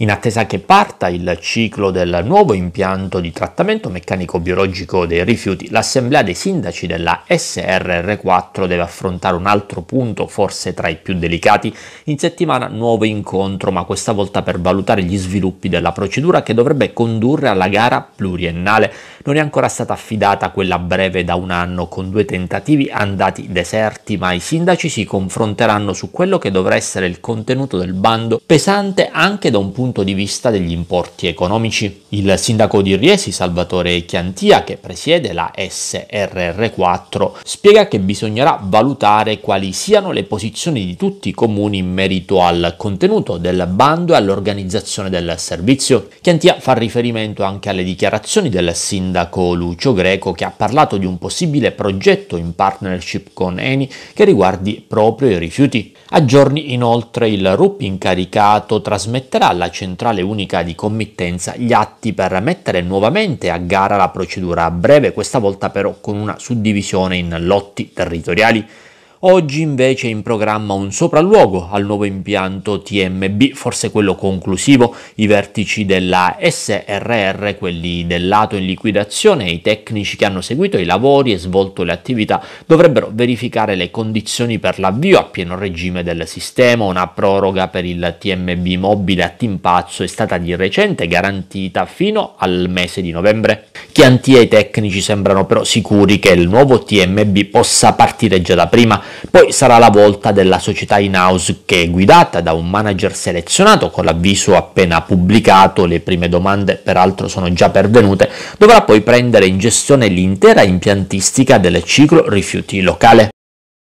in attesa che parta il ciclo del nuovo impianto di trattamento meccanico-biologico dei rifiuti, l'Assemblea dei Sindaci della SRR4 deve affrontare un altro punto, forse tra i più delicati. In settimana nuovo incontro, ma questa volta per valutare gli sviluppi della procedura che dovrebbe condurre alla gara pluriennale. Non è ancora stata affidata quella breve da un anno, con due tentativi andati deserti, ma i sindaci si confronteranno su quello che dovrà essere il contenuto del bando, pesante anche da un punto punto di vista degli importi economici. Il sindaco di Riesi, Salvatore Chiantia, che presiede la SRR4, spiega che bisognerà valutare quali siano le posizioni di tutti i comuni in merito al contenuto del bando e all'organizzazione del servizio. Chiantia fa riferimento anche alle dichiarazioni del sindaco Lucio Greco che ha parlato di un possibile progetto in partnership con Eni che riguardi proprio i rifiuti. A giorni inoltre il RUP incaricato trasmetterà alla città centrale unica di committenza gli atti per mettere nuovamente a gara la procedura a breve, questa volta però con una suddivisione in lotti territoriali Oggi invece è in programma un sopralluogo al nuovo impianto TMB, forse quello conclusivo, i vertici della SRR, quelli del lato in liquidazione e i tecnici che hanno seguito i lavori e svolto le attività dovrebbero verificare le condizioni per l'avvio a pieno regime del sistema. Una proroga per il TMB mobile a Timpazzo è stata di recente garantita fino al mese di novembre. Chianti e i tecnici sembrano però sicuri che il nuovo TMB possa partire già da prima poi sarà la volta della società in house che è guidata da un manager selezionato con l'avviso appena pubblicato, le prime domande peraltro sono già pervenute, dovrà poi prendere in gestione l'intera impiantistica del ciclo rifiuti locale.